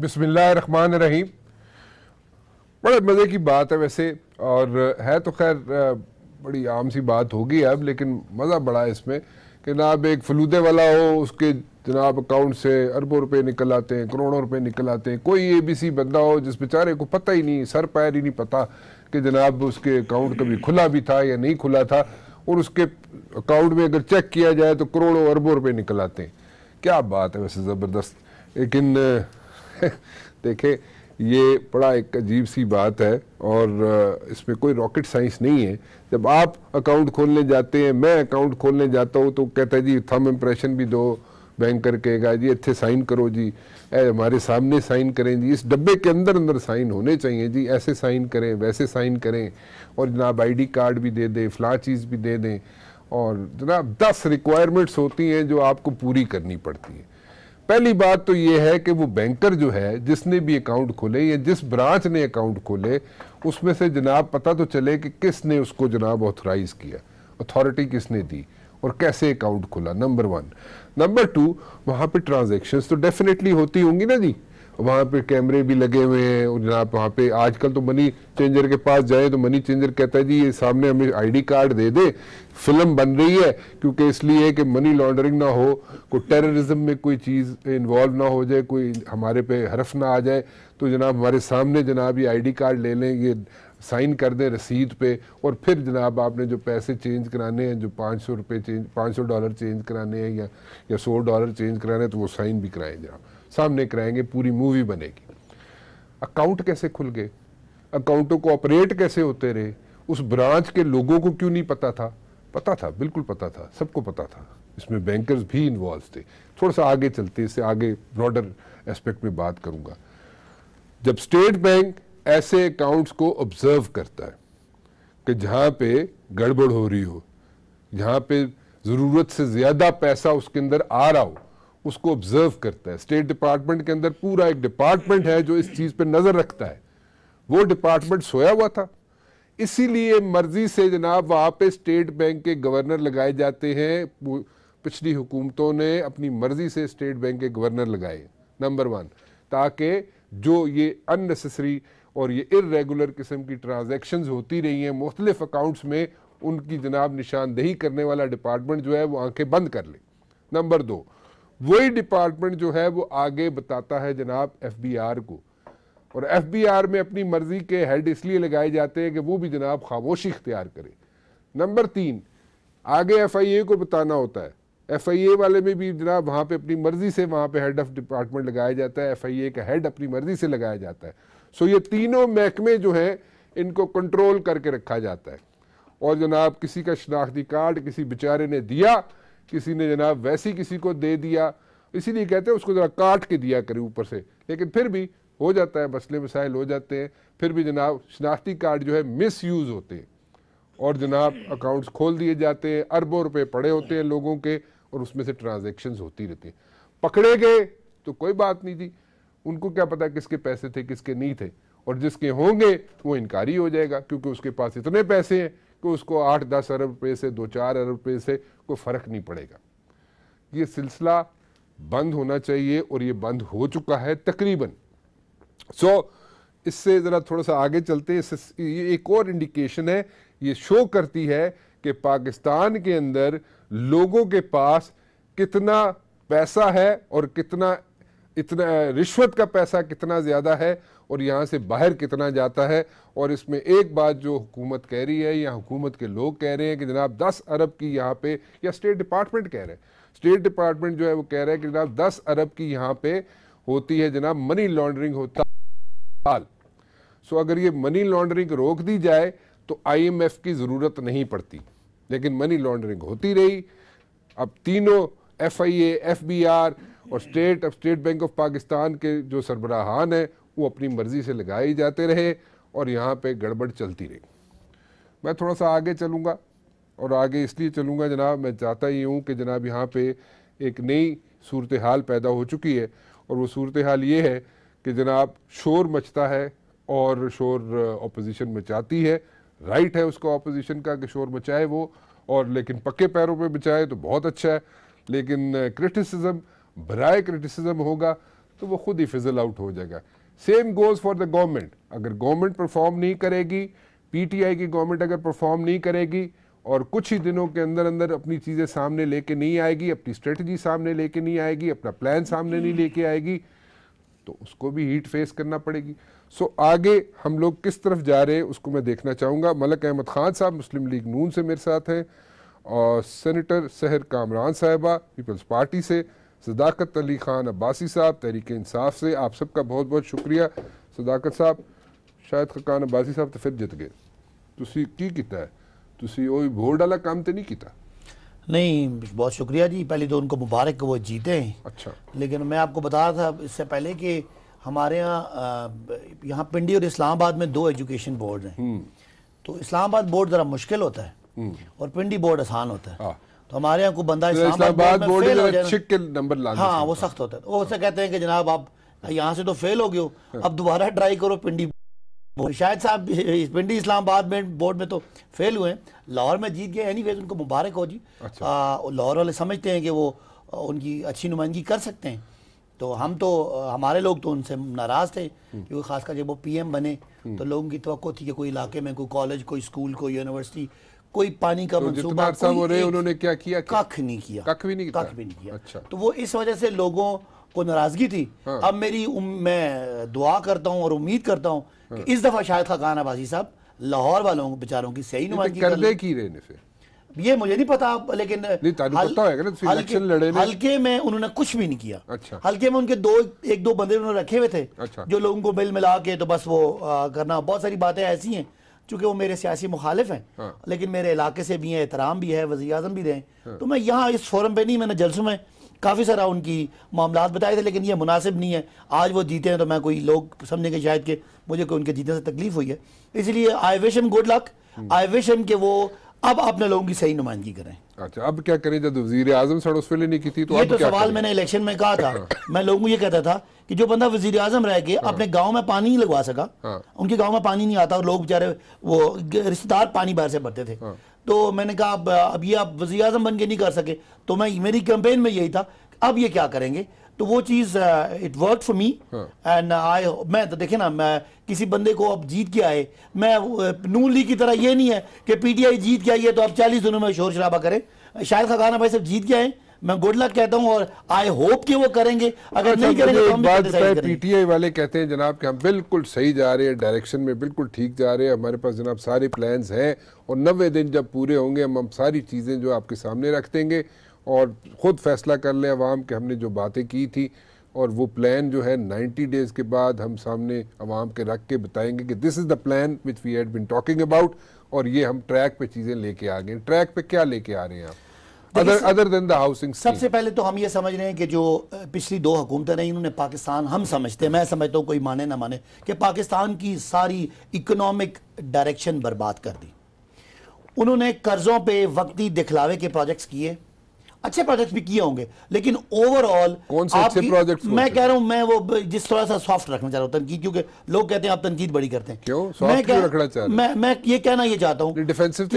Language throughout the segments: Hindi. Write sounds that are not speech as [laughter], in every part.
बिसमान बड़े मज़े की बात है वैसे और है तो खैर बड़ी आम सी बात होगी अब लेकिन मज़ा बड़ा है इसमें कि जनाब एक फलूदे वाला हो उसके जनाब अकाउंट से अरबों रुपए निकल आते हैं करोड़ों रुपए निकल आते हैं कोई ए बी सी बंदा हो जिस बेचारे को पता ही नहीं सर पैर ही नहीं पता कि जनाब उसके अकाउंट कभी खुला भी था या नहीं खुला था और उसके अकाउंट में अगर चेक किया जाए तो करोड़ों अरबों रुपये निकल आते हैं क्या बात है वैसे ज़बरदस्त लेकिन [laughs] देखें ये बड़ा एक अजीब सी बात है और इसमें कोई रॉकेट साइंस नहीं है जब आप अकाउंट खोलने जाते हैं मैं अकाउंट खोलने जाता हूँ तो कहता है जी थम इम्प्रेशन भी दो करके कहेगा जी इतने साइन करो जी हमारे सामने साइन करें जी इस डब्बे के अंदर अंदर साइन होने चाहिए जी ऐसे साइन करें वैसे साइन करें और जनाब आईडी कार्ड भी दे दें फ़लाँ चीज़ भी दे दें और जनाब दस रिक्वायरमेंट्स होती हैं जो आपको पूरी करनी पड़ती है पहली बात तो ये है कि वो बैंकर जो है जिसने भी अकाउंट खोले या जिस ब्रांच ने अकाउंट खोले उसमें से जनाब पता तो चले कि किसने उसको जनाब ऑथराइज किया अथॉरिटी किसने दी और कैसे अकाउंट खुला नंबर वन नंबर टू वहाँ पे ट्रांजेक्शन तो डेफिनेटली होती होंगी ना जी वहाँ पे कैमरे भी लगे हुए हैं और जनाब वहाँ पे आजकल तो मनी चेंजर के पास जाए तो मनी चेंजर कहता है जी ये सामने हमें आईडी कार्ड दे दे फिल्म बन रही है क्योंकि इसलिए कि मनी लॉन्ड्रिंग ना हो कोई टेररिज्म में कोई चीज़ इन्वॉल्व ना हो जाए कोई हमारे पे हरफ ना आ जाए तो जनाब हमारे सामने जनाब ये आई कार्ड ले लें ये साइन कर दें रसीद पे और फिर जनाब आपने जो पैसे चेंज कराने हैं जो पाँच सौ रुपये चेंज पाँच सौ डॉलर चेंज कराने हैं या या सौ डॉलर चेंज कराने हैं तो वो साइन भी कराएं जनाब सामने कराएंगे पूरी मूवी बनेगी अकाउंट कैसे खुल गए अकाउंटों को ऑपरेट कैसे होते रहे उस ब्रांच के लोगों को क्यों नहीं पता था पता था बिल्कुल पता था सबको पता था इसमें बैंकर्स भी इन्वॉल्व थे थोड़ा सा आगे चलते इससे आगे ब्रॉडर एस्पेक्ट में बात करूंगा जब स्टेट बैंक ऐसे अकाउंट्स को ऑब्जर्व करता है कि जहां पे गड़बड़ हो रही हो जहां पे ज़रूरत से ज़्यादा पैसा उसके अंदर आ रहा हो उसको ऑब्जर्व करता है स्टेट डिपार्टमेंट के अंदर पूरा एक डिपार्टमेंट है जो इस चीज़ पर नज़र रखता है वो डिपार्टमेंट सोया हुआ था इसीलिए मर्जी से जनाब वहां पे स्टेट बैंक के गवर्नर लगाए जाते हैं पिछली हुकूमतों ने अपनी मर्जी से स्टेट बैंक के गवर्नर लगाए नंबर वन ताकि जो ये अननेसेसरी और ये इरेगुलर किस्म की ट्रांजेक्शन होती रही हैं मुख्तलिफ अकाउंट्स में उनकी जनाब निशानदेही करने वाला डिपार्टमेंट जो है वो आंखें बंद कर ले नंबर दो वही डिपार्टमेंट जो है वो आगे बताता है जनाब एफबीआर को और एफबीआर में अपनी मर्जी के हेड इसलिए लगाए जाते हैं कि वो भी जनाब खामोशी इख्तियार करे नंबर तीन आगे एफआईए को बताना होता है एफआईए वाले में भी जनाब वहाँ पे अपनी मर्ज़ी से वहाँ पे हेड ऑफ डिपार्टमेंट लगाया जाता है एफआईए का हेड अपनी मर्ज़ी से लगाया जाता है सो ये तीनों महकमे जो हैं इनको कंट्रोल करके रखा जाता है और जनाब किसी का शनाख्ती कार्ड किसी बेचारे ने दिया किसी ने जनाब वैसी किसी को दे दिया इसीलिए कहते हैं उसको ज़रा काट के दिया करें ऊपर से लेकिन फिर भी हो जाता है मसले मसाइल हो जाते हैं फिर भी जनाब शनाख्ती कार्ड जो है मिस यूज़ होते हैं और जनाब अकाउंट्स खोल दिए जाते हैं अरबों रुपए पड़े होते हैं लोगों के और उसमें से ट्रांजेक्शन होती रहती हैं पकड़े गए तो कोई बात नहीं थी उनको क्या पता किसके पैसे थे किसके नहीं थे और जिसके होंगे वो इनकारी हो जाएगा क्योंकि उसके पास इतने पैसे हैं कि उसको आठ दस अरब रुपये से दो चार अरब रुपये से कोई फ़र्क नहीं पड़ेगा ये सिलसिला बंद होना चाहिए और ये बंद हो चुका है तकरीबन सो so, इससे ज़रा थोड़ा सा आगे चलते हैं ये एक और इंडिकेशन है ये शो करती है कि पाकिस्तान के अंदर लोगों के पास कितना पैसा है और कितना इतना रिश्वत का पैसा कितना ज़्यादा है और यहाँ से बाहर कितना जाता है और इसमें एक बात जो हुकूमत कह रही है या हुकूमत के लोग कह रहे हैं कि जनाब 10 अरब की यहाँ पे या स्टेट डिपार्टमेंट कह रहे हैं स्टेट डिपार्टमेंट जो है वो कह रहे हैं कि जनाब 10 अरब की यहाँ पे होती है जनाब मनी लॉन्ड्रिंग होता है सो अगर ये मनी लॉन्ड्रिंग रोक दी जाए तो आई की ज़रूरत नहीं पड़ती लेकिन मनी लॉन्ड्रिंग होती रही अब तीनों बी आर और स्टेट अब स्टेट बैंक ऑफ पाकिस्तान के जो सरबराहान हैं वो अपनी मर्ज़ी से लगाए जाते रहे और यहाँ पे गड़बड़ चलती रही मैं थोड़ा सा आगे चलूँगा और आगे इसलिए चलूँगा जनाब मैं चाहता ही हूँ कि जनाब यहाँ पे एक नई सूरत हाल पैदा हो चुकी है और वो सूरत हाल ये है कि जनाब शोर मचता है और शोर अपोजिशन मचाती है राइट है उसका अपोजिशन का कि शोर मचाए वो और लेकिन पक्के पैरों पर बचाए तो बहुत अच्छा है लेकिन क्रिटिसिज्म बरए क्रिटिसिज्म होगा तो वो खुद ही फिजल आउट हो जाएगा same goes for the government अगर गवर्नमेंट परफॉर्म नहीं करेगी पीटीआई की गवर्नमेंट अगर परफॉर्म नहीं करेगी और कुछ ही दिनों के अंदर अंदर अपनी चीज़ें सामने लेके नहीं आएगी अपनी स्ट्रेटजी सामने लेके नहीं आएगी अपना प्लान सामने नहीं लेके आएगी तो उसको भी हीट फेस करना पड़ेगी सो so, आगे हम लोग किस तरफ जा रहे हैं उसको मैं देखना चाहूँगा मलक अहमद ख़ान साहब मुस्लिम लीग नून से मेरे साथ हैं और सेनेटर सहर कामरान साहिबा पीपल्स पार्टी से सदाकत अली ख़ान अब्बासी साहब तहरीक इंसाफ से आप सबका बहुत बहुत शुक्रिया सदाकत साहब ਸ਼ਾਇਦ ਖਕਾਨ ਬਾਜ਼ੀ ਸਾਹਿਬ ਤਾਂ ਫਿਰ ਜਿੱਤ ਗਏ ਤੁਸੀਂ ਕੀ ਕੀਤਾ ਤੁਸੀਂ ਉਹ ਵੋਟ ਵਾਲਾ ਕੰਮ ਤੇ ਨਹੀਂ नहीं बहुत शुक्रिया जी पहले तो उनको मुबारक वो जीते हैं अच्छा लेकिन मैं आपको बता रहा था इससे पहले कि हमारे यहाँ यहाँ पिंडी और इस्लामाबाद में दो एजुकेशन बोर्ड हैं हम्म। तो इस्लामाबाद बोर्ड ज़रा मुश्किल होता है हम्म। और पिंडी बोर्ड आसान होता है हाँ। तो हमारे यहाँ को बंदा तो इस्लामाबाद बोर्ड के नंबर हाँ वो सख्त होता है तो वो उसे कहते हैं कि जनाब आप यहाँ से तो फेल हो गए हो हाँ। अब दोबारा ट्राई करो पिंडी शायद साहब पिंडी इस्लामाबाद में बोर्ड में तो फेल हुए हैं लाहौर में जीत गए एनी उनको मुबारक हो जी अच्छा। लाहौर वाले समझते हैं कि वो उनकी अच्छी नुमाइंदगी कर सकते हैं तो हम तो हमारे लोग तो उनसे नाराज़ थे हम्म। क्योंकि खासकर जब वो पीएम बने हम्म। तो लोगों की तो थी कि कोई इलाके में कोई कॉलेज कोई स्कूल कोई यूनिवर्सिटी कोई पानी का तो वो रहे उन्होंने क्या किया कख नहीं किया कख भी नहीं कख भी नहीं किया अच्छा तो वो इस वजह से लोगों को नाराजगी थी हाँ। अब मेरी मैं दुआ करता हूँ और उम्मीद करता हूँ हाँ। कि इस दफा शायद खाकान आबाजी साहब लाहौर वालों बेचारों की सही नुमाइंदगी ये मुझे नहीं पता लेकिन हल्के में उन्होंने कुछ भी नहीं किया अच्छा हल्के में उनके दो एक दो बंदे उन्होंने रखे हुए थे अच्छा। जो लोगों को मिल मिला के तो बस वो आ, करना बहुत सारी बातें ऐसी हैं चूँकि वो मेरे सियासी मुखालिफ हैं हाँ। लेकिन मेरे इलाके से भी हैं एहतराम भी है वजी अजम भी रहे हाँ। तो मैं यहाँ इस फोरम पर नहीं मैंने जलसों में काफ़ी सारा उनकी मामला बताए थे लेकिन ये मुनासिब नहीं है आज वो जीते हैं तो मैं कोई लोग समझेंगे शायद के मुझे कोई उनके जीतने से तकलीफ हुई है इसलिए I wish them good luck I wish them के वो अब अपने लोगों की सही नुमाइंदगी करें अच्छा अब क्या करें जब वजीर आजम वे नहीं की थी तो ये तो सवाल मैंने इलेक्शन में कहा था [laughs] मैं लोगों को ये कहता था कि जो बंदा वजीर आजम रह के हाँ। अपने गांव में पानी नहीं लगवा सका हाँ। उनके गांव में पानी नहीं आता और लोग बेचारे वो रिश्तेदार पानी बाहर से भरते थे हाँ। तो मैंने कहा अब अब ये आप वजी अजम बन के नहीं कर सके तो मैं मेरी कैंपेन में यही था अब ये क्या करेंगे तो वो चीज़ it work for me and I मैं तो देखे ना मैं किसी बंदे को अब जीत के आए मैं नून लीग की तरह ये नहीं है कि पीटीआई जीत के आई है तो अब चालीस दिनों में शोर शराबा करें शायद खजाना भाई सब जीत के आए मैं गुड लक कहता हूं और आई होप कि वो करेंगे अगर अच्छा, नहीं करेंगे तो बात करें पीटीआई वाले कहते हैं जनाब कि हम बिल्कुल सही जा रहे हैं डायरेक्शन में बिल्कुल ठीक जा रहे हैं हमारे पास जनाब सारे प्लान्स हैं और नब्बे दिन जब पूरे होंगे हम हम सारी चीज़ें जो आपके सामने रख देंगे और ख़ुद फैसला कर ले अवाम के हमने जो बातें की थी और वो प्लान जो है 90 डेज़ के बाद हम सामने अवाम के रख के बताएंगे कि this is the plan which we had been talking about और ये हम ट्रैक पे चीज़ें लेके आ गए ट्रैक पे क्या लेके आ रहे हैं आप other other than the housing सबसे पहले तो हम ये समझ रहे हैं कि जो पिछली दो हुकूमतें रही उन्होंने पाकिस्तान हम समझते हैं मैं समझता हूँ कोई माने ना माने कि पाकिस्तान की सारी इकोनॉमिक डायरेक्शन बर्बाद कर दी उन्होंने कर्ज़ों पर वक्ती दिखलावे के प्रोजेक्ट्स किए अच्छे प्रोजेक्ट भी किए होंगे लेकिन ओवरऑल कौन से अच्छे प्रोजेक्ट मैं कह रहा हूं मैं वो जिस थोड़ा सा सॉफ्ट रखना चाह रहा हूँ तनकीद क्योंकि लोग कहते हैं आप तनकीद बड़ी करते हैं क्यों मैं क्यों रखना चाह रहा मैं मैं ये कहना ये चाहता हूँ डिफेंसिव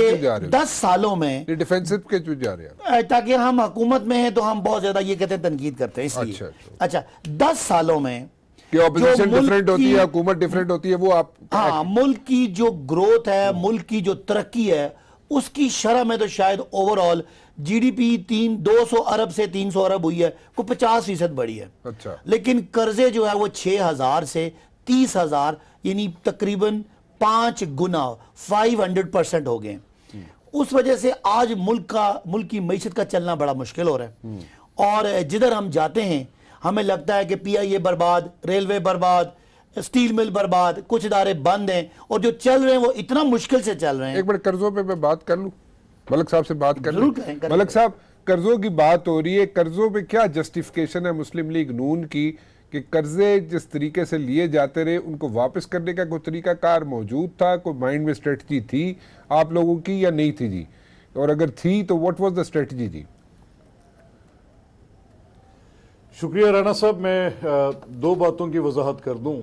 दस सालों में डिफेंसिव के क्यों जा रहे हैं ताकि हम हुकूमत में हैं तो हम बहुत ज्यादा ये कहते हैं तनकीद करते हैं इसलिए अच्छा, अच्छा।, अच्छा दस सालों में ऑपोजिशन डिफरेंट होती है हुकूमत डिफरेंट होती है वो आप हाँ मुल्क की जो ग्रोथ है हम्म। मुल्क की जो तरक्की है उसकी शरह में तो शायद ओवरऑल जीडीपी तीन दो सौ अरब से तीन सौ अरब हुई है को पचास फीसद बढ़ी है अच्छा लेकिन कर्जे जो है वो छह हजार से तीस हजार यानी तकरीबन पांच गुना फाइव हंड्रेड परसेंट हो गए उस वजह से आज मुल्क का मुल्क की मीशत का चलना बड़ा मुश्किल हो रहा है हम्म। और जिधर हम जाते हैं हमें लगता है कि पी आई ए बर्बाद रेलवे बर्बाद स्टील मिल बर्बाद कुछ इदारे बंद हैं और जो चल रहे हैं वो इतना मुश्किल से चल रहे हैं एक बार कर्जों पे मैं बात कर लूँ मलक साहब से बात कर मलक साहब कर्जों की बात हो रही है कर्जों पे क्या जस्टिफिकेशन है मुस्लिम लीग नून की कि कर्जे जिस तरीके से लिए जाते रहे उनको वापस करने का कोई तरीका कार मौजूद था कोई माइंड में स्ट्रेटजी थी आप लोगों की या नहीं थी जी और अगर थी तो व्हाट वाज द स्ट्रेटजी जी शुक्रिया राणा साहब मैं दो बातों की वजाहत कर दूं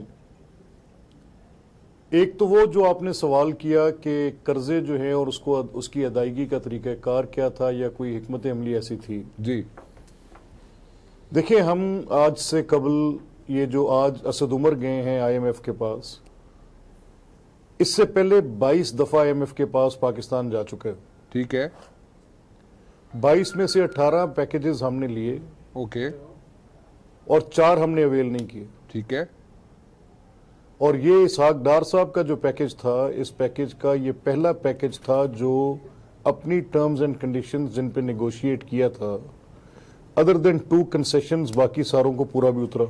एक तो वो जो आपने सवाल किया कि कर्जे जो हैं और उसको उसकी अदायगी का तरीका कार क्या था या कोई हमत अमली ऐसी थी जी देखिए हम आज से कबल ये जो आज असद उमर गए हैं आईएमएफ के पास इससे पहले 22 दफ़ा आईएमएफ के पास पाकिस्तान जा चुका है ठीक है 22 में से 18 पैकेजेस हमने लिए ओके और चार हमने अवेल नहीं किए ठीक है और ये इसहाक डार साहब का जो पैकेज था इस पैकेज का ये पहला पैकेज था जो अपनी टर्म्स एंड कंडीशन जिन पे किया था अदर देन टू कंसेशन बाकी सारों को पूरा भी उतरा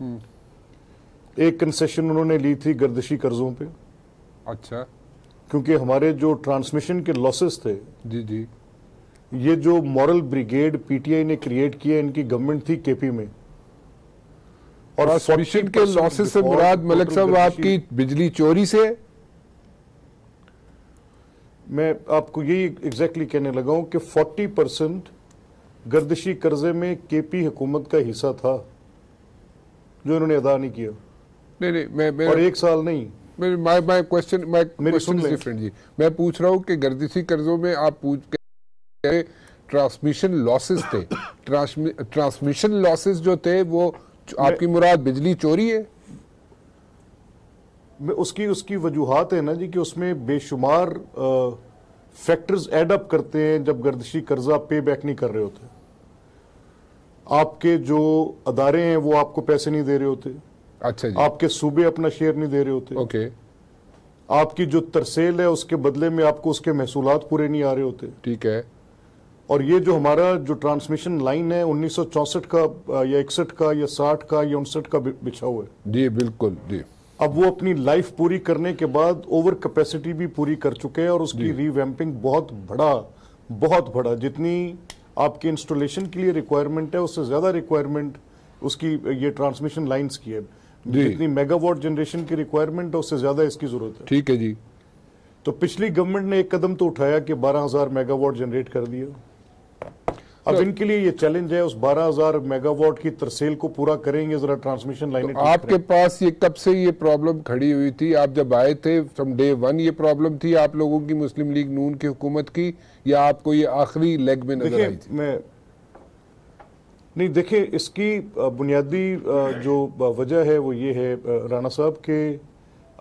हम्म। एक कंसेशन उन्होंने ली थी गर्दशी कर्जों पे अच्छा क्योंकि हमारे जो ट्रांसमिशन के लॉसेस थे जी जी ये जो मॉरल ब्रिगेड पीटीआई ने क्रिएट किया इनकी गवर्नमेंट थी केपी में और सफिशियंट के लॉसेस से मुराद मलिक साहब आपकी बिजली चोरी से मैं आपको यही एग्जैक्टली exactly कहने लगा हूं कि 40 परसेंट गर्दशी कर्जे में के पी हुकूमत का हिस्सा था जो इन्होंने अदा नहीं किया नहीं नहीं मैं, मैं और एक साल नहीं my my question my question different जी मैं पूछ रहा हूं कि गर्दिशी कर्जों में आप पूछ ट्रांसमिशन लॉसेस थे ट्रांसमिशन [coughs] लॉसेस जो थे वो आपकी मुराद बिजली चोरी है मैं उसकी उसकी वजूहत है ना जी कि उसमें बेशुमार फैक्टर्स एडअप करते हैं जब गर्दशी कर्जा पे बैक नहीं कर रहे होते आपके जो अदारे हैं वो आपको पैसे नहीं दे रहे होते अच्छा जी आपके सूबे अपना शेयर नहीं दे रहे होते ओके आपकी जो तरसेल है उसके बदले में आपको उसके महसूलात पूरे नहीं आ रहे होते ठीक है और ये जो हमारा जो ट्रांसमिशन लाइन है 1964 का या इकसठ का या साठ का या उनसठ का बिछा हुआ है जी बिल्कुल जी अब वो अपनी लाइफ पूरी करने के बाद ओवर कैपेसिटी भी पूरी कर चुके हैं और उसकी रीवैम्पिंग बहुत बड़ा बहुत बड़ा जितनी आपके इंस्टॉलेशन के लिए रिक्वायरमेंट है उससे ज़्यादा रिक्वायरमेंट उसकी ये ट्रांसमिशन लाइन्स की है जितनी मेगावाट जनरेशन की रिक्वायरमेंट है उससे ज़्यादा इसकी ज़रूरत है ठीक है जी तो पिछली गवर्नमेंट ने एक कदम तो उठाया कि 12000 मेगावाट जनरेट कर दिया अब इनके लिए ये चैलेंज है उस 12000 मेगावाट की तरसेल को पूरा करेंगे जरा ट्रांसमिशन लाइन तो आपके पास ये कब से ये प्रॉब्लम खड़ी हुई थी आप जब आए थे फ्रॉम डे वन ये प्रॉब्लम थी आप लोगों की मुस्लिम लीग नून की हुकूमत की या आपको ये आखिरी लेग में नजर आई थी मैं नहीं देखिये इसकी बुनियादी जो वजह है वो ये है राणा साहब के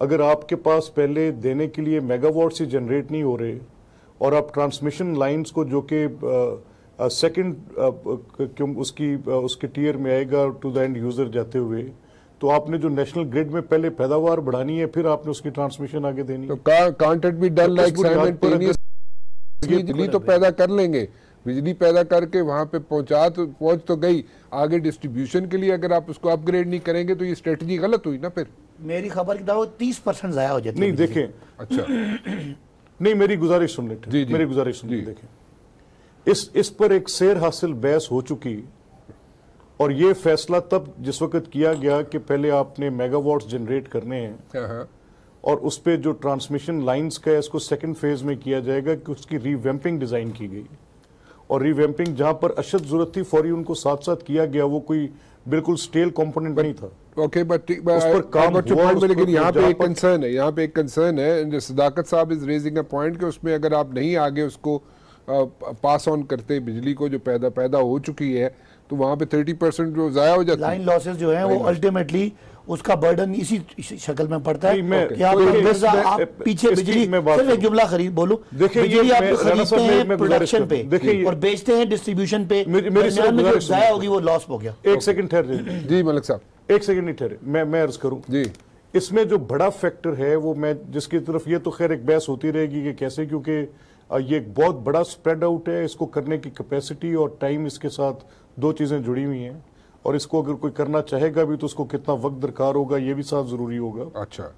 अगर आपके पास पहले देने के लिए मेगावाट से जनरेट नहीं हो रहे और आप ट्रांसमिशन लाइन्स को जो कि सेकंड क्यों उसकी उसके टीयर में आएगा टू द एंड यूजर जाते हुए तो आपने जो नेशनल ग्रिड में पहले पैदावार बढ़ानी है फिर आपने उसकी ट्रांसमिशन आगे देनी तो कांटेक्ट भी डन लाइक बिजली तो, तो पैदा कर लेंगे बिजली पैदा करके वहां पे पहुंचा तो पहुंच तो गई आगे डिस्ट्रीब्यूशन के लिए अगर आप उसको अपग्रेड नहीं करेंगे तो ये स्ट्रेटजी गलत हुई ना फिर मेरी खबर की दावा तीस परसेंट ज़ाया हो जाती नहीं देखें अच्छा [clears throat] नहीं मेरी गुजारिश सुन लेते मेरी गुजारिश सुन लें देखें इस इस पर एक शेर हासिल बहस हो चुकी और ये फैसला तब जिस वक्त किया गया कि पहले आपने मेगावाट्स जनरेट करने हैं हाँ, हाँ। और उस पर जो ट्रांसमिशन लाइंस का है इसको सेकंड फेज में किया जाएगा कि उसकी रिवैम्पिंग डिज़ाइन की गई और रिवैम्पिंग जहां पर अशद जरूरत थी फौरी उनको साथ साथ किया गया वो कोई बिल्कुल स्टेल कंपोनेंट नहीं था ओके बट उस पर काम हुआ में लेकिन यहाँ पे एक कंसर्न है यहाँ पे एक कंसर्न है सदाकत साहब इज रेजिंग अ पॉइंट कि उसमें अगर आप नहीं आगे उसको पास ऑन करते हैं बिजली को जो पैदा पैदा हो चुकी है तो वहाँ पे थर्टी परसेंट जो ज़ाया हो जाता है लाइन लॉसेज जो है वो अल्टीमेटली उसका बर्डन इसी शक्ल में पड़ता है मैं, कि आप, तो आप पीछे बिजली सिर्फ एक जुमला खरीद बोलो बिजली आप खरीदते हैं प्रोडक्शन पे और बेचते हैं डिस्ट्रीब्यूशन पे जो ज़ाया होगी वो लॉस हो गया एक सेकंड ठहर [coughs] जी मलिक साहब एक सेकंड नहीं ठहरे मैं मैं अर्ज करूँ जी इसमें जो बड़ा फैक्टर है वो मैं जिसकी तरफ ये तो खैर एक बहस होती रहेगी कि कैसे क्योंकि ये एक बहुत बड़ा स्प्रेड आउट है इसको करने की कैपेसिटी और टाइम इसके साथ दो चीज़ें जुड़ी हुई हैं और इसको अगर कोई करना चाहेगा भी तो उसको कितना वक्त दरकार होगा ये भी साथ ज़रूरी होगा अच्छा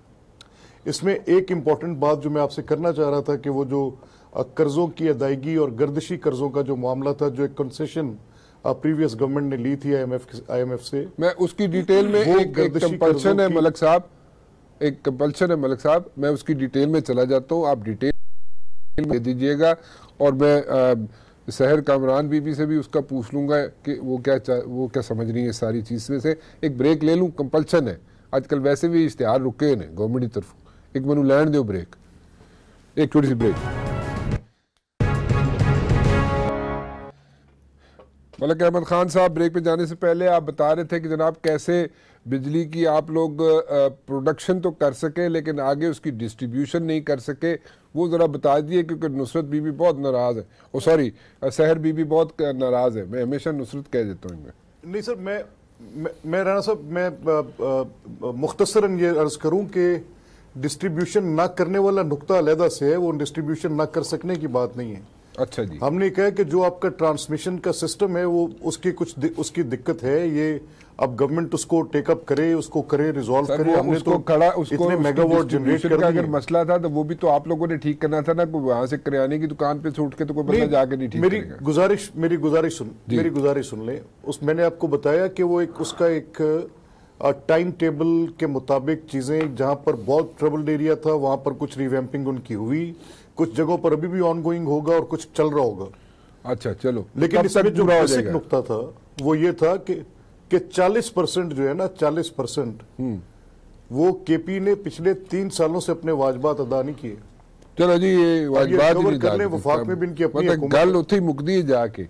इसमें एक इम्पॉर्टेंट बात जो मैं आपसे करना चाह रहा था कि वो जो कर्ज़ों की अदायगी और गर्दिशी कर्ज़ों का जो मामला था जो एक कंसेशन प्रीवियस गवर्नमेंट ने ली थी आईएमएफ आईएमएफ से मैं उसकी डिटेल में एक कंपल्शन है मलक साहब एक कंपल्शन है मलक साहब मैं उसकी डिटेल में चला जाता हूँ आप डिटेल दे दीजिएगा और मैं शहर कामरान बीबी से भी उसका पूछ लूँगा कि वो क्या वो क्या समझ रही है सारी चीज़ में से एक ब्रेक ले लूँ कंपल्शन है आजकल वैसे भी इश्तहार रुके ने गवर्नमेंट की तरफ एक मैं लैंड दो ब्रेक एक छोटी सी ब्रेक मलक अहमद ख़ान साहब ब्रेक पे जाने से पहले आप बता रहे थे कि जनाब कैसे बिजली की आप लोग प्रोडक्शन तो कर सके लेकिन आगे उसकी डिस्ट्रीब्यूशन नहीं कर सके वो ज़रा बता दिए क्योंकि नुसरत बीबी बहुत नाराज़ है और सॉरी सहर बीबी बहुत नाराज़ है मैं हमेशा नुसरत कह देता हूँ इनमें नहीं सर मैं मैं, मैं राना साहब मैं मुख्तसरा ये अर्ज़ करूँ कि डिस्ट्रीब्यूशन ना करने वाला नुकता अलहदा से है वो डिस्ट्रीब्यूशन ना कर सकने की बात नहीं है अच्छा जी हमने कहा कि जो आपका ट्रांसमिशन का सिस्टम है वो उसकी कुछ दि, उसकी दिक्कत है ये अब गवर्नमेंट उसको टेकअप करे उसको करे रिजोल्व करे हमने उसको तो कड़ा उसको इतने मेगावाट जनरेट कर अगर मसला था तो वो भी तो आप लोगों ने ठीक करना था ना कोई वहां से करियाने की दुकान पे से उठ के तो कोई बंदा जाके नहीं ठीक मेरी गुजारिश मेरी गुजारिश सुन मेरी गुजारिश सुन ले उस मैंने आपको बताया कि वो एक उसका एक टाइम टेबल के मुताबिक चीजें जहां पर बहुत ट्रबल्ड एरिया था वहां पर कुछ रिवैम्पिंग उनकी हुई कुछ जगहों पर अभी भी ऑनगोइंग होगा और कुछ चल रहा होगा अच्छा चलो लेकिन जो बेसिक नुकता था वो ये था कि कि 40 परसेंट जो है ना 40 परसेंट हम्म। वो केपी ने पिछले तीन सालों से अपने वाजबात अदा नहीं किए चलो जी ये वाजबात ਹੀ ਨਹੀਂ ਵਫਾਕ ਮੇ ਬਿਨ ਕੀ ਆਪਣੀ ਮਤਲਬ ਗੱਲ ਉੱਥੇ ਹੀ ਮੁਕਦੀ ਜਾ ਕੇ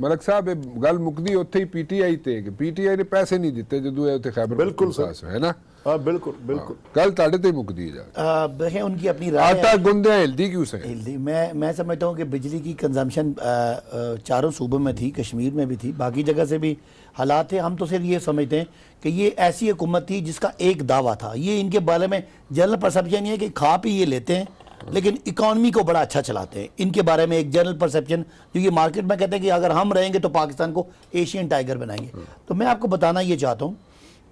ਮਲਕ ਸਾਹਿਬ ਇਹ ਗੱਲ ਮੁਕਦੀ ਉੱਥੇ ਹੀ ਪੀਟੀਆਈ ਤੇ ਕਿ ਪੀਟੀਆਈ ਨੇ ਪੈਸੇ ਨਹੀਂ ਦਿੱਤੇ हाँ बिल्कुल बिल्कुल हाँ। उनकी अपनी मैं समझता हूँ कि बिजली की कंजम्पशन चारों सूबों में थी कश्मीर में भी थी बाकी जगह से भी हालात थे हम तो सिर्फ ये समझते हैं कि ये ऐसी हुकूमत थी जिसका एक दावा था ये इनके बारे में जनरल परसेप्शन ये है कि खा पी ये लेते हैं लेकिन इकॉनमी को बड़ा अच्छा चलाते हैं इनके बारे में एक जनरल परसेप्शन जो ये मार्केट में कहते हैं कि अगर हम रहेंगे तो पाकिस्तान को एशियन टाइगर बनाएंगे तो मैं आपको बताना ये चाहता हूँ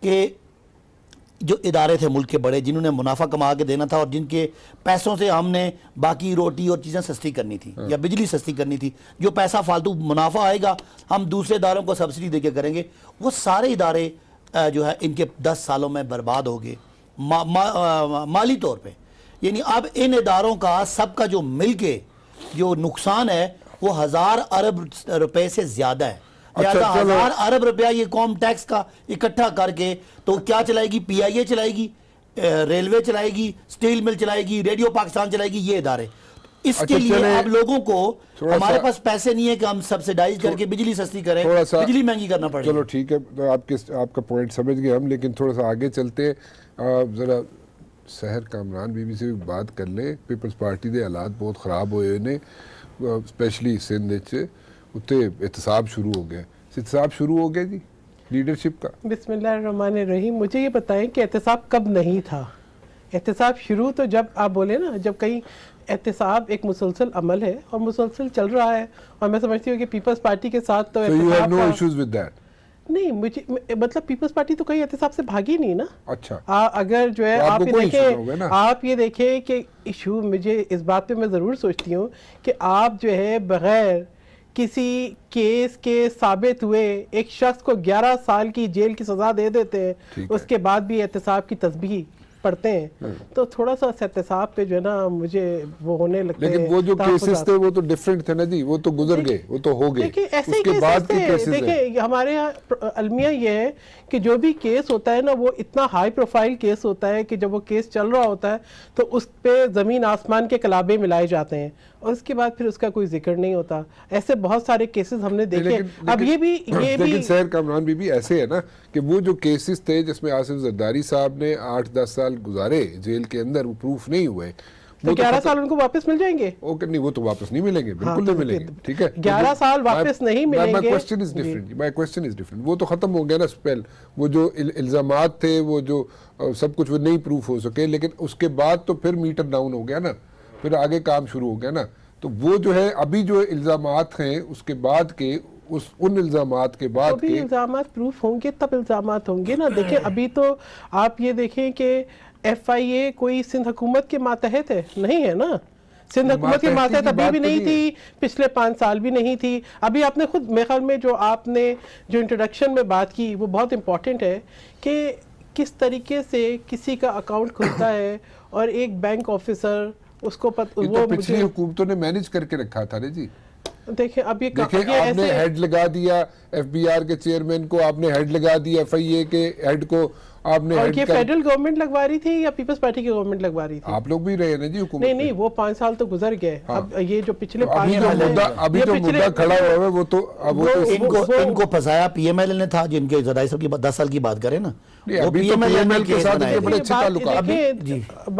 कि जो इदारे थे मुल्क के बड़े जिन्होंने मुनाफा कमा के देना था और जिनके पैसों से हमने बाकी रोटी और चीज़ें सस्ती करनी थी हाँ। या बिजली सस्ती करनी थी जो पैसा फालतू मुनाफा आएगा हम दूसरे इदारों को सब्सिडी दे के करेंगे वो सारे इदारे जो है इनके दस सालों में बर्बाद हो गए मा, माली तौर पर यानी अब इन इदारों का सबका जो मिल के जो नुकसान है वो हज़ार अरब रुपये से ज़्यादा है लिहाजा अच्छा, तो हजार अरब रुपया ये कॉम टैक्स का इकट्ठा करके तो क्या चलाएगी पीआईए चलाएगी रेलवे चलाएगी स्टील मिल चलाएगी रेडियो पाकिस्तान चलाएगी ये इदारे इसके अच्छा, लिए आप लोगों को हमारे पास पैसे नहीं है कि हम सब्सिडाइज करके बिजली सस्ती करें बिजली महंगी करना पड़े चलो ठीक है तो आपके आपका पॉइंट समझ गए हम लेकिन थोड़ा सा आगे चलते ज़रा शहर कामरान बीबी से भी बात कर लें पीपल्स पार्टी के हालात बहुत ख़राब हुए ने स्पेशली सिंध उत्ते एहतसाब शुरू हो गया एहतसाब शुरू हो गया जी लीडरशिप का बिस्मिल्लाहमान रहीम मुझे ये बताएं कि एहतसाब कब नहीं था एहतसाब शुरू तो जब आप बोले ना जब कहीं एहतसाब एक मुसलसल अमल है और मुसलसल चल रहा है और मैं समझती हूँ कि पीपल्स पार्टी के साथ तो so नहीं मुझे मतलब पीपल्स पार्टी तो कहीं एहतसाब से भागी नहीं ना अच्छा आ, अगर जो है तो आप, ये देखें आप ये देखें कि इशू मुझे इस बात पे मैं ज़रूर सोचती हूँ कि आप जो है बग़ैर किसी केस के साबित हुए एक शख्स को 11 साल की जेल की सजा दे देते हैं उसके है। बाद भी एहतसाब की तस्बी पढ़ते हैं हाँ। तो थोड़ा सा एहतसाब पे जो है ना मुझे वो होने लगते लेकिन वो जो केसेस थे वो तो डिफरेंट थे ना जी वो तो गुजर गए वो तो हो गए उसके बाद के केसेस देखिए हमारे यहाँ अलमिया ये है कि जो भी केस होता है ना वो इतना हाई प्रोफाइल केस होता है कि जब वो केस चल रहा होता है तो उस पर ज़मीन आसमान के कलाबे मिलाए जाते हैं और उसके बाद फिर उसका कोई जिक्र नहीं होता ऐसे बहुत सारे केसेस हमने देखे लेकिन, लेकिन, अब ये भी ये भी सैर कामरान बीबी ऐसे है ना कि वो जो केसेस थे जिसमें आसिफ जरदारी साहब ने आठ दस साल गुजारे जेल के अंदर वो प्रूफ नहीं हुए तो, तो ग्यारह तो साल उनको वापस मिल जाएंगे ओके नहीं वो तो वापस नहीं मिलेंगे हाँ, बिल्कुल हाँ, नहीं तो मिलेंगे ठीक है तो ग्यारह तो साल वापस नहीं मिलेंगे my question is different my question is different वो तो खत्म हो गया ना स्पेल वो जो इल, इल्जाम थे वो जो सब कुछ वो नहीं प्रूफ हो सके लेकिन उसके बाद तो फिर मीटर डाउन हो गया ना फिर आगे काम शुरू हो गया ना तो वो जो है अभी जो इल्ज़ाम हैं उसके बाद के उस उन इल्जाम के बाद अभी इल्ज़ाम प्रूफ होंगे तब इल्ज़ाम होंगे ना देखें अभी तो आप ये देखें कि एफ आई ए कोई सिंध हुकूमत के मातहत है नहीं है ना सिंध हुकूमत के मातहत अभी भी तो नहीं थी पिछले पाँच साल भी नहीं थी अभी आपने खुद मेरे ख्याल में जो आपने जो इंट्रोडक्शन में बात की वो बहुत इम्पोर्टेंट है कि किस तरीके से किसी का अकाउंट खुलता है और एक बैंक ऑफिसर उसको पत, तो वो तो पिछली हुकूमतों ने मैनेज करके रखा था ना जी देखिए अब ये देखिए आपने हेड लगा दिया एफबीआर के चेयरमैन को आपने हेड लगा दिया एफ के हेड को आपने और ये फेडरल गवर्नमेंट लगवा रही थी या पीपल्स पार्टी की गवर्नमेंट लगवा रही थी आप लोग भी रहे ना जी नहीं नहीं वो पांच साल तो गुजर गए हाँ। अब ये जो पिछले तो अभी जो मुद्दा अभी जो मुद्दा खड़ा हुआ है वो तो अब वो, वो, तो इनको वो, इनको फसाया पीएमएल ने था जिनके जदाई साहब की दस साल की बात करें ना तो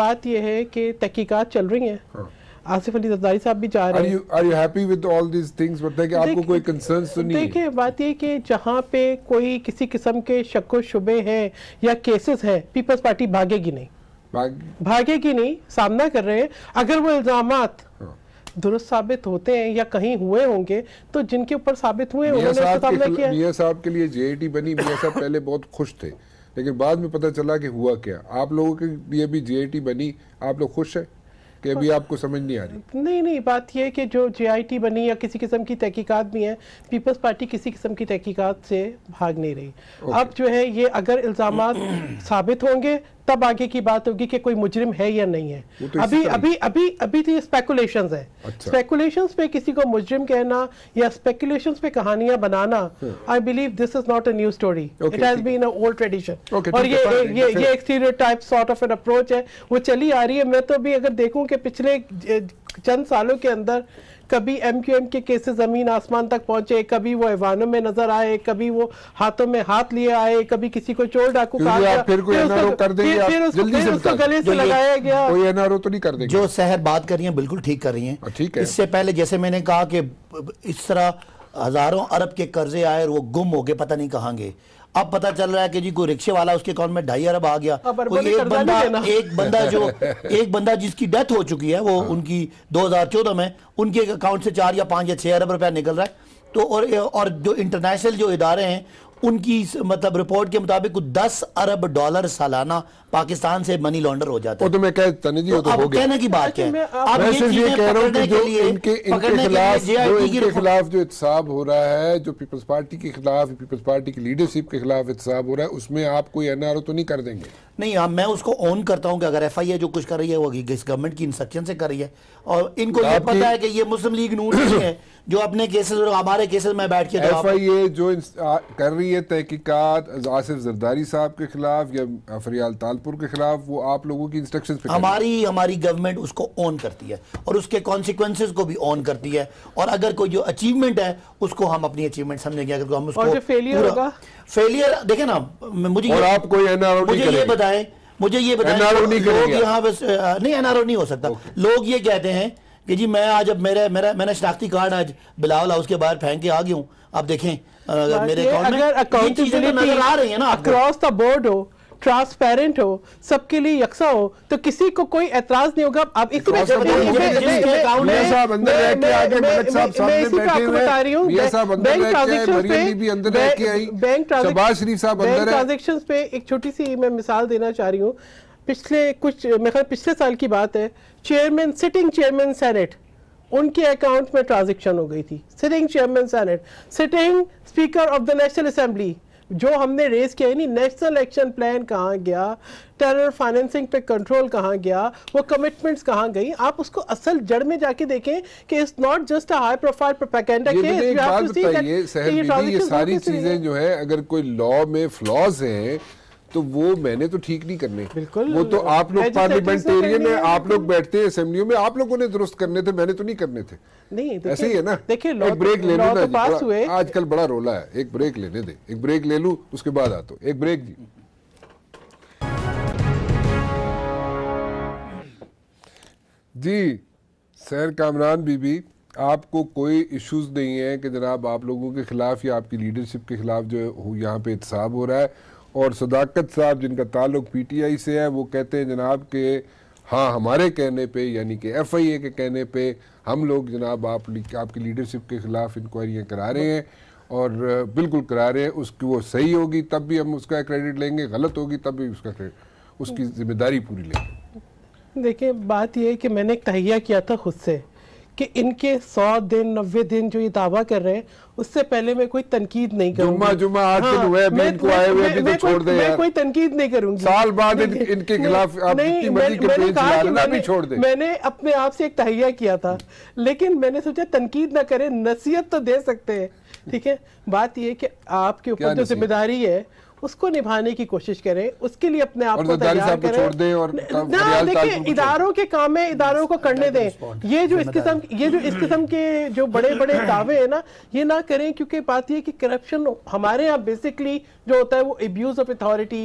बात ये है की तहकीकत चल रही है हाँ। आसिफ अली जरदारी साहब भी चाह रहे हैं are you happy with all these things मतलब आपको कोई कंसर्न्स तो नहीं देखिए बात ये कि जहाँ पे कोई किसी किस्म के शक शुबे हैं या केसेस हैं पीपल्स पार्टी भागेगी नहीं भाग... भागेगी नहीं सामना कर रहे हैं अगर वो इल्जाम हाँ। दुरुस्त साबित होते हैं या कहीं हुए होंगे तो जिनके ऊपर साबित हुए उन्होंने मियाँ साहब के लिए जेएटी बनी मियाँ साहब पहले बहुत खुश थे लेकिन बाद में पता चला कि हुआ क्या आप लोगों के लिए भी जे बनी आप लोग खुश हैं कि अभी आपको समझ नहीं आ रही नहीं नहीं बात यह है कि जो जेआईटी बनी या किसी किस्म की तहकीकत भी है पीपल्स पार्टी किसी किस्म की तहकीकत से भाग नहीं रही अब जो है ये अगर इल्ज़ाम [clears throat] साबित होंगे तब आगे की बात होगी कि कोई मुजरिम है या नहीं है तो अभी, अभी अभी अभी तो ये स्पेकुलेशन है अच्छा। स्पेकुलेशन पे किसी को मुजरिम कहना या स्पेकुलेशन पे कहानियां बनाना I believe this is not a new story it has been old tradition और ये ये ये exterior type sort of an approach है वो चली आ रही है मैं तो अभी अगर देखूं कि पिछले चंद सालों के अंदर कभी एम क्यू एम के केसेस जमीन आसमान तक पहुंचे कभी वो ऐवानों में नजर आए कभी वो हाथों में हाथ लिए आए कभी किसी को चोर डाकू गले से लगाया गया कोई एनआरओ तो नहीं कर देंगे जो शहर बात कर रही है बिल्कुल ठीक कर रही है हाँ, ठीक है इससे पहले जैसे मैंने कहा कि इस तरह हजारों अरब के कर्जे आए और वो गुम हो गए पता नहीं कहाँ गए अब पता चल रहा है कि जी कोई रिक्शे वाला उसके अकाउंट में ढाई अरब आ गया हाँ, तो कोई एक बंदा एक बंदा जो [laughs] एक बंदा जिसकी डेथ हो चुकी है वो हाँ। उनकी 2014 में उनके अकाउंट से चार या पांच या छह अरब रुपया निकल रहा है तो और और जो इंटरनेशनल जो इदारे हैं उनकी मतलब रिपोर्ट के मुताबिक दस अरब डॉलर सालाना पाकिस्तान से मनी लॉन्डर हो जाता है तो मैं कहता नहीं जी तो, तो, हो गया कहने की बात है आप ये सिर्फ ये कह रहे हो कि जो इनके इनके खिलाफ जो इनके खिलाफ जो इत्साब हो रहा है जो पीपल्स पार्टी के खिलाफ पीपल्स पार्टी की लीडरशिप के खिलाफ इत्साब हो रहा है उसमें आप कोई एनआरओ तो नहीं कर देंगे नहीं हाँ मैं उसको ऑन करता हूँ कि अगर एफआईए जो कुछ कर रही है वो इस गवर्नमेंट की इंस्ट्रक्शन से कर रही है और इनको ये पता है कि ये मुस्लिम लीग नून नहीं है जो अपने केसेस और हमारे केसेस में बैठ के एफ आई ए जो कर रही है तहकीकात आसिफ जरदारी साहब के खिलाफ या फरियाल ताल कानपुर के खिलाफ वो आप लोगों की इंस्ट्रक्शंस पे हमारी हमारी गवर्नमेंट उसको ऑन करती है और उसके कॉन्सिक्वेंसेस को भी ऑन करती है और अगर कोई जो अचीवमेंट है उसको हम अपनी अचीवमेंट समझेंगे अगर हम उसको फेलियर फेलियर देखे ना मुझे और आप कोई मुझे ये बताए मुझे ये बताएं लोग यहाँ नहीं एनआरओ नहीं हो सकता लोग ये कहते हैं कि जी मैं आज अब मेरे मेरा मैंने शनाख्ती कार्ड आज बिलावल हाउस के बाहर फेंक के आ गया हूँ आप देखें अगर मेरे अकाउंट में ये चीजें तो नजर आ रही है ना अक्रॉस द बोर्ड हो ट्रांसपेरेंट हो सबके लिए यकसा हो तो किसी को कोई एतराज नहीं होगा अब इसमें बैंक ट्रांजेक्शन पे एक छोटी सी मैं मिसाल देना चाह रही हूँ पिछले कुछ मेरे ख्याल पिछले साल की बात है चेयरमैन सिटिंग चेयरमैन सेनेट उनके अकाउंट में ट्रांजेक्शन हो गई थी sitting chairman senate sitting speaker of the national assembly जो हमने रेस किया यानी नेशनल एक्शन प्लान कहाँ गया टेरर फाइनेंसिंग पे कंट्रोल कहाँ गया वो कमिटमेंट्स कहाँ गई आप उसको असल जड़ में जाके देखें कि it's not just a high profile propaganda case you have to see that ये सारी चीजें जो है अगर कोई लॉ में फ्लॉज हैं तो वो मैंने तो ठीक नहीं करने बिल्कुल वो तो आप लोग पार्लियामेंटेरियन है आप लोग बैठते हैं असेंबलियों में आप लोगों ने दुरुस्त करने थे मैंने तो नहीं करने थे नहीं तो ऐसे ही है ना देखिए ब्रेक तो- लेने तो आजकल बड़ा रोला है एक ब्रेक लेने दे एक ब्रेक ले लू उसके बाद आ तो एक ब्रेक जी जी सैर कामरान बीबी आपको कोई इश्यूज नहीं है कि जनाब आप लोगों के खिलाफ या आपकी लीडरशिप के खिलाफ जो यहाँ पे इतसाब हो रहा है और सदाकत साहब जिनका ताल्लुक पीटीआई से है वो कहते हैं जनाब के हाँ हमारे कहने पे यानी कि एफआईए के कहने पे हम लोग जनाब आप आपकी लीडरशिप के ख़िलाफ़ इंक्वायरियाँ करा रहे हैं और बिल्कुल करा रहे हैं उसकी वो सही होगी तब भी हम उसका क्रेडिट लेंगे गलत होगी तब भी उसका उसकी जिम्मेदारी पूरी लेंगे देखिए बात यह है कि मैंने एक तहिया किया था खुद से कि इनके सौ दिन नब्बे दिन जो ये दावा कर रहे हैं उससे पहले मैं कोई तनकीद नहीं करूंगा जुम्मा जुम्मा हाँ, हुए मैं, इनको मैं, हुए मैं, तो छोड़ दे मैं कोई तनकीद नहीं करूंगी साल बाद इन, इनके खिलाफ नहीं मैंने कहा छोड़ दे मैंने अपने आप से एक तहिया किया था लेकिन मैंने सोचा तनकीद ना करें नसीहत तो दे सकते हैं ठीक है बात यह कि आपके ऊपर जो जिम्मेदारी है उसको निभाने की कोशिश करें उसके लिए अपने आप को तैयार करें छोड़ दें और ना देखिए इदारों के काम में इदारों को करने दें ये जो इस किस्म ये जो इस किस्म के जो बड़े बड़े [coughs] दावे हैं ना ये ना करें क्योंकि बात यह कि करप्शन हमारे यहाँ बेसिकली जो होता है वो abuse of authority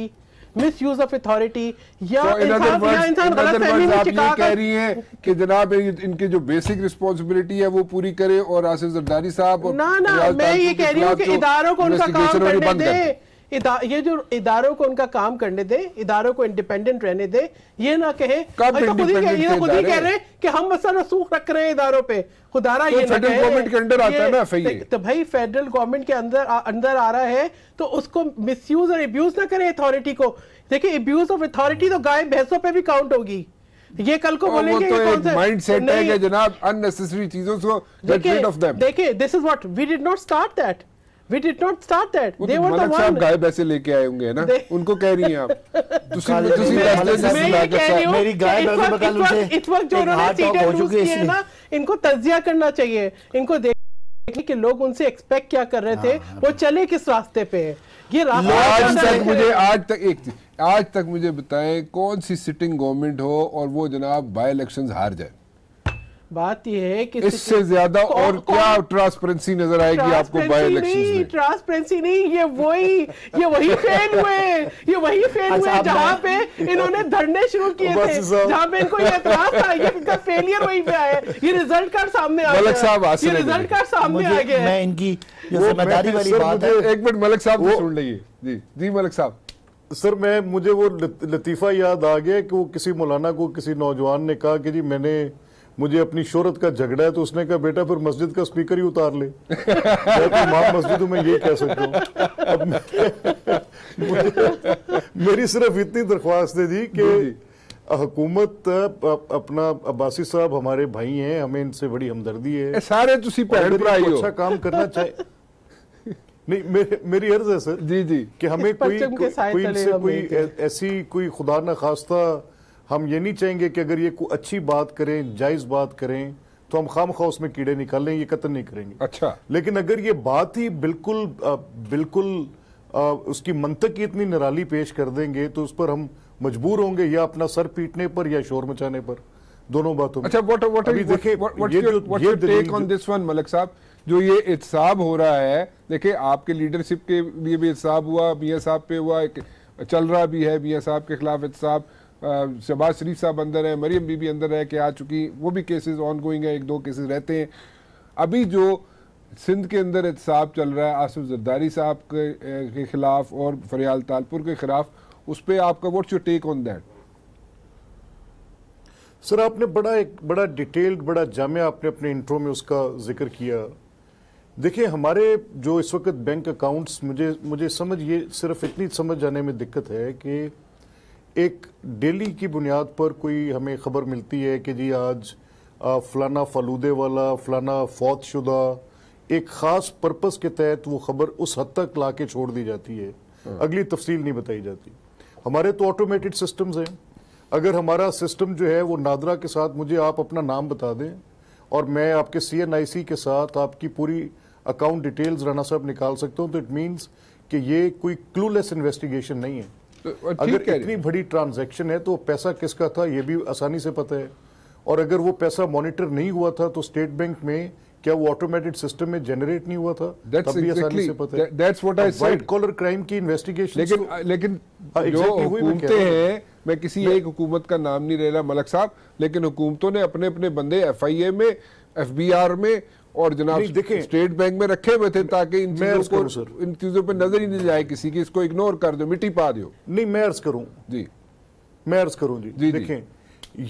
misuse of authority या इंसान कह रही है कि जनाब इनके जो बेसिक रिस्पॉन्सिबिलिटी है वो पूरी करे और आसिफ जरदारी साहब ना ना मैं ये कह रही हूँ कि इदारों को उनका काम करने दें ये जो इदारों को उनका काम करने दे इदारों को इंडिपेंडेंट रहने दे ये ना कहे अच्छा, खुद ही कह, ये तो खुद ही कह रहे हैं कि हम मसा रसूख रख रहे हैं इदारों पे खुदारा तो ये फेडरल गवर्नमेंट के अंदर आता है ना तो भाई फेडरल गवर्नमेंट के अंदर आ, अंदर आ रहा है तो उसको यूज और अब्यूज ना करें अथॉरिटी को देखिए अब्यूज ऑफ अथॉरिटी तो गाय भैंसों पर भी काउंट होगी ये कल को बोलेंगे तो है जनाब अननेसेसरी चीजों से देखिए this is what we did not start that We did not start that. They तो were the one. गाय पैसे लेके आए होंगे ना उनको कह रही हैं आप [laughs] दूसरी दूसरी रास्ते से मेरी गाय बकाल उसे इस वक्त जो उन्होंने सीटें लूज की है ना इनको तजिया करना चाहिए इनको देखने कि लोग उनसे एक्सपेक्ट क्या कर रहे थे हाँ, वो हाँ। चले किस रास्ते पे ये रास्ता अच्छा मुझे आज तक एक आज तक मुझे बताएं कौन सी सिटिंग गवर्नमेंट हो और वो जनाब बाय इलेक्शंस हार जाए बात यह है कि इससे ज्यादा और क्या ट्रांसपेरेंसी नजर आएगी आपको बाय इलेक्शन में ट्रांसपेरेंसी नहीं ये वही ये वही फेल हुए ये वही फेल अच्छा, हुए जहां पे इन्होंने धरने शुरू किए थे जहां पे इनको ये एतराज था ये इनका फेलियर वहीं पे आया ये रिजल्ट कार्ड सामने आ गया ये रिजल्ट कार्ड सामने आ गया मैं इनकी जिम्मेदारी वाली बात है एक मिनट मलिक साहब सुन लीजिए जी जी मलिक साहब सर मैं मुझे वो लतीफ़ा याद आ गया कि वो किसी मौलाना को किसी नौजवान ने कहा कि जी मैंने मुझे अपनी शोहरत का झगड़ा है तो उसने कहा बेटा फिर मस्जिद का स्पीकर ही उतार ले तो माँ मस्जिद में ये कह सकता हूँ मेरी सिर्फ इतनी दरख्वास्त है जी कि हुकूमत अपना अब्बासी साहब हमारे भाई हैं हमें इनसे बड़ी हमदर्दी है ਸਾਰੇ ਤੁਸੀਂ ਭੈਣ ਭਰਾਈ ਹੋ ਅੱਛਾ नहीं मेरे, मेरी अर्ज है सर जी जी कि हमें कोई कोई इनसे कोई ऐसी कोई खुदा न खास्ता हम ये नहीं चाहेंगे कि अगर ये कोई अच्छी बात करें जायज बात करें तो हम खाम खा उसमें कीड़े लें ये कतन नहीं करेंगे अच्छा लेकिन अगर ये बात ही बिल्कुल आ, बिल्कुल आ, उसकी मंतक की इतनी निराली पेश कर देंगे तो उस पर हम मजबूर होंगे या अपना सर पीटने पर या शोर मचाने पर दोनों बातों अच्छा दिस वन मलिक साहब जो ये इत्साब हो रहा है देखिये आपके लीडरशिप के लिए भी इत्साब हुआ मियाँ साहब पे हुआ चल रहा भी है मियाँ साहब के खिलाफ इत्साब शहबाज शरीफ साहब अंदर है मरियम बीबी अंदर रह के आ चुकी वो भी केसेस ऑन गोइंग है एक दो केसेस रहते हैं अभी जो सिंध के अंदर एहतसाब चल रहा है आसिफ जरदारी साहब के, के ख़िलाफ़ और फरियाल तालपुर के ख़िलाफ़ उस पर आपका what's you take on that sir आपने बड़ा एक बड़ा डिटेल्ड बड़ा जाम आपने अपने इंट्रो में उसका जिक्र किया देखिए हमारे जो इस वक्त बैंक अकाउंट्स मुझे मुझे समझ ये सिर्फ इतनी समझ आने में दिक्कत है कि एक डेली की बुनियाद पर कोई हमें खबर मिलती है कि जी आज फलाना फलूदे वाला फलाना फौत शुदा एक ख़ास पर्पस के तहत वो खबर उस हद तक ला के छोड़ दी जाती है हाँ। अगली तफसील नहीं बताई जाती हमारे तो ऑटोमेटेड सिस्टम्स हैं अगर हमारा सिस्टम जो है वो नादरा के साथ मुझे आप अपना नाम बता दें और मैं आपके सी के साथ आपकी पूरी अकाउंट डिटेल्स राना साहब निकाल सकता हूँ तो इट मीन्स कि ये कोई क्लूलेस इन्वेस्टिगेशन नहीं है तो अगर इतनी बड़ी ट्रांजैक्शन है तो पैसा किसका था यह भी आसानी से पता है और अगर वो पैसा मॉनिटर नहीं हुआ था तो स्टेट बैंक में क्या वो ऑटोमेटेड सिस्टम में जनरेट नहीं हुआ था व्हाइट कॉलर क्राइम की इन्वेस्टिगेशन लेकिन लेकिन हाँ, जो हुकूमतें हैं मैं किसी एक हुकूमत का नाम नहीं ले रहा मलक साहब लेकिन हुकूमतों ने अपने अपने बंदे एफआईए में एफबीआर में और जनाब देखें स्टेट बैंक में रखे हुए थे ताकि इन चीजों को इन चीजों पर नजर ही नहीं जाए किसी की इसको इग्नोर कर दो मिट्टी पा दो नहीं मैं अर्ज करूं जी मैं अर्ज करूं जी, जी देखें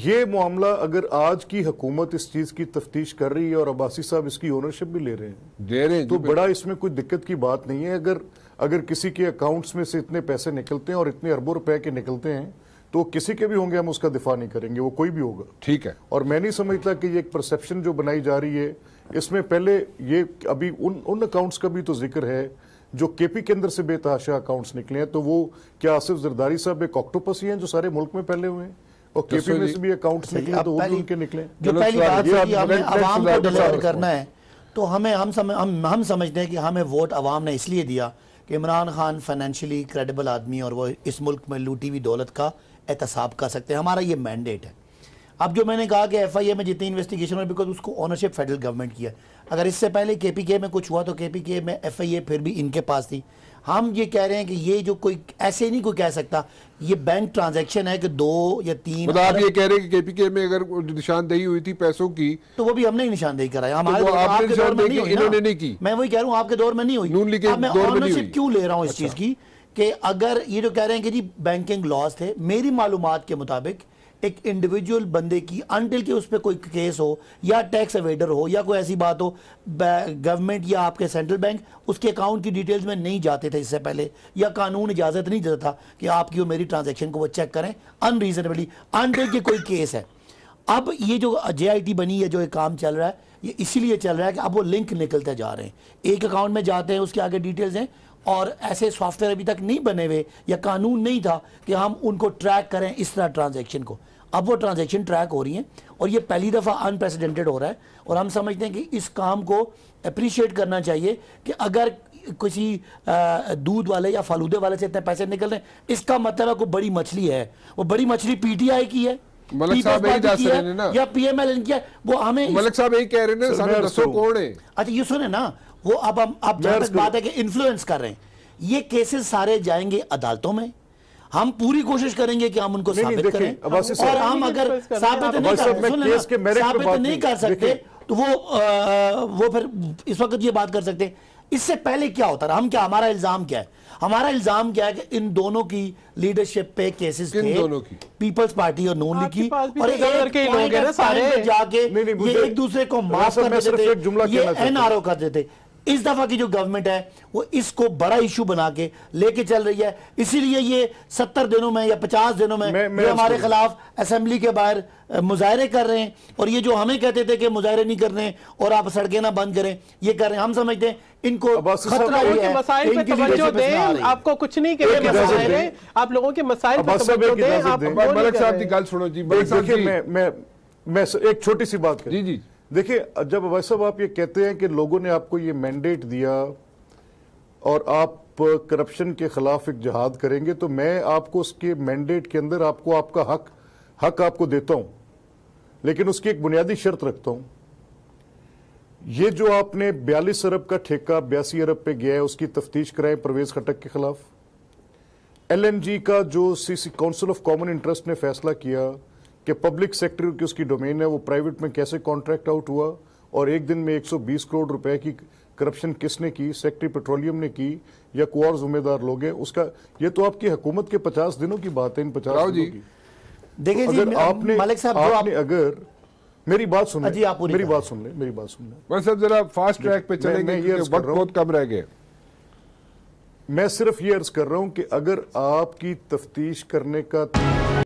ये मामला अगर आज की हुकूमत इस चीज की तफ्तीश कर रही है और अबासी साहब इसकी ओनरशिप भी ले रहे हैं दे रहे हैं तो बड़ा इसमें कोई दिक्कत की बात नहीं है अगर अगर किसी के अकाउंट्स में से इतने पैसे निकलते हैं और इतने अरबों रुपए के निकलते हैं तो किसी के भी होंगे हम उसका दिफा नहीं करेंगे वो कोई भी होगा ठीक है और मैं नहीं समझता कि ये एक परसेप्शन जो बनाई जा रही है इसमें पहले ये अभी उन उन अकाउंट्स का भी तो जिक्र है जो केपी के अंदर से बेतहाशा अकाउंट्स निकले हैं तो वो क्या आसिफ जरदारी साहब एक ऑक्टोपस ही हैं जो सारे मुल्क में फैले हुए हैं और केपी तो में से भी अकाउंट्स निकले तो वो उनके निकले करना है तो हमें हम समझ हम हम समझते हैं कि हमें वोट आवाम ने इसलिए दिया कि इमरान खान फाइनेंशियली क्रेडिबल आदमी और वो इस मुल्क में लूटी हुई दौलत का एहतसाब कर सकते हैं हमारा ये मैंडेट है अब जो मैंने कहा कि एफ आई ए में जितनी इन्वेस्टिगेशन हुई बिकॉज उसको ऑनरशिप फेडरल गवर्नमेंट की है अगर इससे पहले के पी के में कुछ हुआ तो के पी के में एफ आई ए फिर भी इनके पास थी हम ये कह रहे हैं कि ये जो कोई ऐसे नहीं कोई कह सकता ये बैंक ट्रांजैक्शन है कि दो या तीन मतलब आप ये कह रहे हैं कि केपीके में अगर निशानदेही हुई थी पैसों की तो वो भी हमने ही निशानदेही कराई तो हमारे तो आपके दौर में नहीं हुई इन्होंने नहीं की मैं वही कह रहा हूँ आपके दौर में नहीं हुई अब मैं ऑनरशिप क्यों ले रहा हूँ इस अच्छा। चीज़ की अगर ये जो कह रहे हैं कि जी बैंकिंग लॉस थे मेरी मालूम के मुताबिक एक इंडिविजुअल बंदे की अनटिल कि उस पर कोई केस हो या टैक्स अवेडर हो या कोई ऐसी बात हो गवर्नमेंट या आपके सेंट्रल बैंक उसके अकाउंट की डिटेल्स में नहीं जाते थे इससे पहले या कानून इजाज़त नहीं देता था कि आपकी और मेरी ट्रांजेक्शन को वो चेक करें अनरीजनेबली अनटिल के कोई केस है अब ये जो जे बनी है जो एक काम चल रहा है ये इसीलिए चल रहा है कि अब वो लिंक निकलते जा रहे हैं एक अकाउंट में जाते हैं उसके आगे डिटेल्स हैं और ऐसे सॉफ्टवेयर अभी तक नहीं बने हुए या कानून नहीं था कि हम उनको ट्रैक करें इस तरह ट्रांजेक्शन को अब वो ट्रांजेक्शन ट्रैक हो रही हैं और ये पहली दफ़ा अनप्रेसिडेंटेड हो रहा है और हम समझते हैं कि इस काम को अप्रिशिएट करना चाहिए कि अगर किसी दूध वाले या फालूदे वाले से इतने पैसे निकल रहे हैं इसका मतलब है कोई बड़ी मछली है वो बड़ी मछली पीटीआई की है या साहब एम एल इनकी है वो हमें साहब यही कह रहे हैं अच्छा ये सुने ना वो अब हम अब जहाँ तक बात है कि इन्फ्लुएंस कर रहे हैं ये केसेस सारे जाएंगे अदालतों में हम पूरी कोशिश करेंगे कि हम उनको साबित करें और हम अगर साबित नहीं कर सकते तो वो वो फिर इस वक्त ये बात कर सकते हैं इससे पहले क्या होता रहा हम क्या हमारा इल्जाम क्या है हमारा इल्जाम क्या है कि इन दोनों की लीडरशिप पे केसेस थे दोनों की पीपल्स पार्टी और नून की और तो एक लोग सारे जाके ये एक दूसरे को माफ कर देते ये एनआरओ कर देते इस दफ़ा की जो गवर्नमेंट है वो इसको बड़ा इशू बना के लेके चल रही है इसीलिए ये सत्तर दिनों में या पचास दिनों में मैं, मैं हमारे खिलाफ असेंबली के बाहर मुजाहरे कर रहे हैं और ये जो हमें कहते थे कि मुजाहरे नहीं करने और आप सड़कें ना बंद करें ये कर रहे हैं हम समझते हैं इनको खतरा ही है इनकी दें आपको कुछ नहीं कह रहे आप लोगों के मसाइल मैं एक छोटी सी बात जी जी देखिए जब साहब आप ये कहते हैं कि लोगों ने आपको ये मैंडेट दिया और आप करप्शन के खिलाफ एक जहाद करेंगे तो मैं आपको उसके मैंडेट के अंदर आपको आपका हक हक आपको देता हूं लेकिन उसकी एक बुनियादी शर्त रखता हूं ये जो आपने बयालीस अरब का ठेका बयासी अरब पे गया है उसकी तफ्तीश कराए परवेज खटक के खिलाफ एलएनजी का जो CC council of common interest ने फैसला किया कि पब्लिक सेक्टर की उसकी डोमेन है वो प्राइवेट में कैसे कॉन्ट्रैक्ट आउट हुआ और एक दिन में 120 करोड़ रुपए की करप्शन किसने की सेक्टरी पेट्रोलियम ने की या कुआर जिम्मेदार लोग हैं उसका ये तो आपकी हुकूमत के पचास दिनों की बात है इन पचास दिनों की देखिए तो अगर आपने मालिक साहब आपने आप... अगर मेरी बात सुन जी आप मेरी बात सुन ले मेरी बात सुन ले साहब जरा फास्ट ट्रैक पे चलेंगे वक्त बहुत कम रह गए मैं सिर्फ ये अर्ज कर रहा हूं कि अगर आपकी तफ्तीश करने का